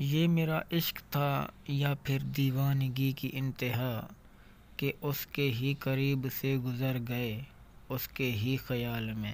ये मेरा इश्क था या फिर दीवानगी की इंतहा कि उसके ही करीब से गुज़र गए उसके ही ख़्याल में